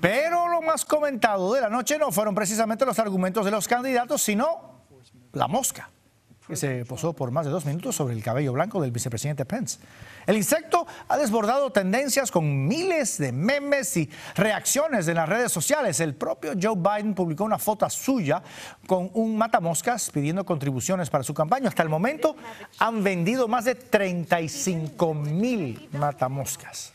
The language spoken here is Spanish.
Pero lo más comentado de la noche no fueron precisamente los argumentos de los candidatos, sino la mosca, que se posó por más de dos minutos sobre el cabello blanco del vicepresidente Pence. El insecto ha desbordado tendencias con miles de memes y reacciones en las redes sociales. El propio Joe Biden publicó una foto suya con un matamoscas pidiendo contribuciones para su campaña. Hasta el momento han vendido más de 35 mil matamoscas.